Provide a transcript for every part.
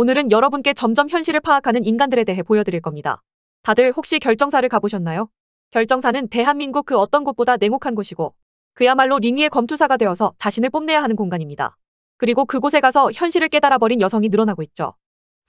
오늘은 여러분께 점점 현실을 파악하는 인간들에 대해 보여드릴 겁니다. 다들 혹시 결정사를 가보셨나요? 결정사는 대한민국 그 어떤 곳보다 냉혹한 곳이고 그야말로 링위의 검투사가 되어서 자신을 뽐내야 하는 공간입니다. 그리고 그곳에 가서 현실을 깨달아버린 여성이 늘어나고 있죠.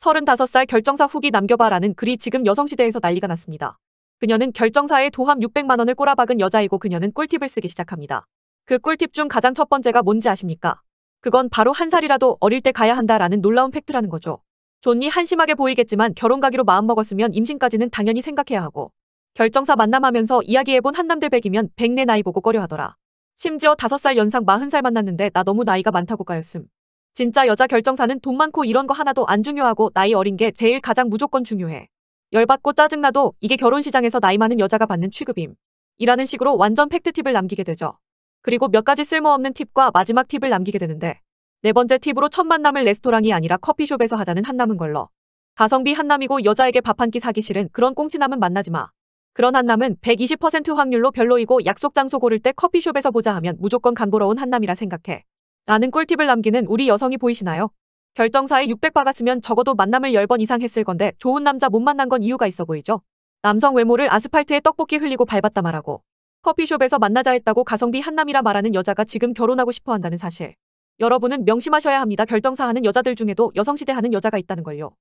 35살 결정사 후기 남겨봐라는 글이 지금 여성시대에서 난리가 났습니다. 그녀는 결정사에 도합 600만 원을 꼬라박은 여자이고 그녀는 꿀팁을 쓰기 시작합니다. 그 꿀팁 중 가장 첫 번째가 뭔지 아십니까? 그건 바로 한 살이라도 어릴 때 가야 한다라는 놀라운 팩트라는 거죠. 존이 한심하게 보이겠지만 결혼 가기로 마음먹었으면 임신까지는 당연히 생각해야 하고 결정사 만남하면서 이야기해본 한남들백이면 백 내 나이 보고 꺼려하더라. 심지어 5살 연상 40살 만났는데 나 너무 나이가 많다고 까였음. 진짜 여자 결정사는 돈 많고 이런 거 하나도 안 중요하고 나이 어린 게 제일 가장 무조건 중요해. 열받고 짜증나도 이게 결혼시장에서 나이 많은 여자가 받는 취급임. 이라는 식으로 완전 팩트팁을 남기게 되죠. 그리고 몇 가지 쓸모없는 팁과 마지막 팁을 남기게 되는데 네 번째 팁으로 첫 만남을 레스토랑이 아니라 커피숍에서 하자는 한남은 걸로. 가성비 한남이고 여자에게 밥 한 끼 사기 싫은 그런 꽁치남은 만나지 마. 그런 한남은 120% 확률로 별로이고 약속 장소 고를 때 커피숍에서 보자 하면 무조건 간보러온 한남이라 생각해. 라는 꿀팁을 남기는 우리 여성이 보이시나요? 결정사에 600 박았으면 적어도 만남을 10번 이상 했을 건데 좋은 남자 못 만난 건 이유가 있어 보이죠? 남성 외모를 아스팔트에 떡볶이 흘리고 밟았다 말하고 커피숍에서 만나자 했다고 가성비 한남이라 말하는 여자가 지금 결혼하고 싶어 한다는 사실. 여러분은 명심하셔야 합니다. 결정사하는 여자들 중에도 여성시대하는 여자가 있다는 걸요.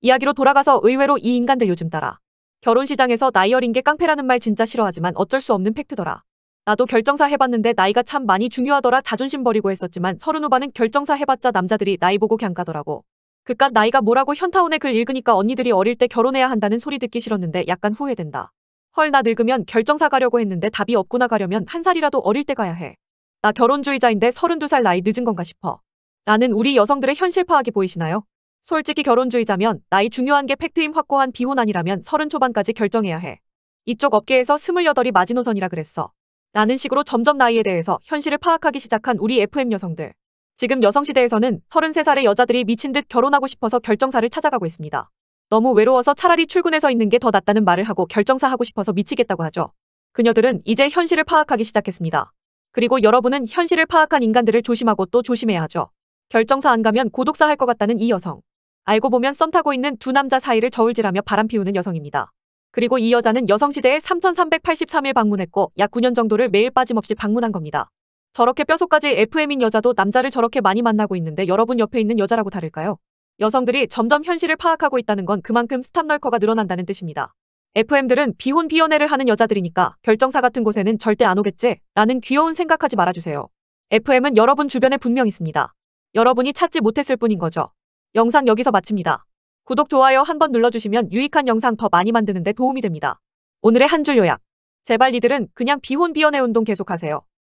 이야기로 돌아가서 의외로 이 인간들 요즘 따라. 결혼 시장에서 나이 어린 게 깡패라는 말 진짜 싫어하지만 어쩔 수 없는 팩트더라. 나도 결정사 해봤는데 나이가 참 많이 중요하더라 자존심 버리고 했었지만 서른 후반은 결정사 해봤자 남자들이 나이 보고 걍 가더라고. 그깟 나이가 뭐라고 현타운의 글 읽으니까 언니들이 어릴 때 결혼해야 한다는 소리 듣기 싫었는데 약간 후회된다. 헐나 늙으면 결정사 가려고 했는데 답이 없구나 가려면 한 살이라도 어릴 때 가야 해. 나 결혼주의자인데 32살 나이 늦은 건가 싶어. 나는 우리 여성들의 현실 파악이 보이시나요? 솔직히 결혼주의자면 나이 중요한 게 팩트임 확고한 비혼아니라면30 초반까지 결정해야 해. 이쪽 업계에서 28이 마지노선이라 그랬어. 라는 식으로 점점 나이에 대해서 현실을 파악하기 시작한 우리 FM 여성들. 지금 여성시대에서는 33살의 여자들이 미친 듯 결혼하고 싶어서 결정사를 찾아가고 있습니다. 너무 외로워서 차라리 출근해서 있는 게 더 낫다는 말을 하고 결정사하고 싶어서 미치겠다고 하죠. 그녀들은 이제 현실을 파악하기 시작했습니다. 그리고 여러분은 현실을 파악한 인간들을 조심하고 또 조심해야 하죠. 결정사 안 가면 고독사 할 것 같다는 이 여성. 알고 보면 썸 타고 있는 두 남자 사이를 저울질하며 바람 피우는 여성입니다. 그리고 이 여자는 여성시대에 3383일 방문했고 약 9년 정도를 매일 빠짐없이 방문한 겁니다. 저렇게 뼈속까지 FM인 여자도 남자를 저렇게 많이 만나고 있는데 여러분 옆에 있는 여자라고 다를까요? 여성들이 점점 현실을 파악하고 있다는 건 그만큼 스탑널커가 늘어난다는 뜻입니다. FM들은 비혼 비혼애를 하는 여자들이니까 결정사 같은 곳에는 절대 안 오겠지 라는 귀여운 생각하지 말아주세요. FM은 여러분 주변에 분명 있습니다. 여러분이 찾지 못했을 뿐인 거죠. 영상 여기서 마칩니다. 구독, 좋아요 한번 눌러주시면 유익한 영상 더 많이 만드는 데 도움이 됩니다. 오늘의 한 줄 요약. 제발 이들은 그냥 비혼 비혼애 운동 계속하세요.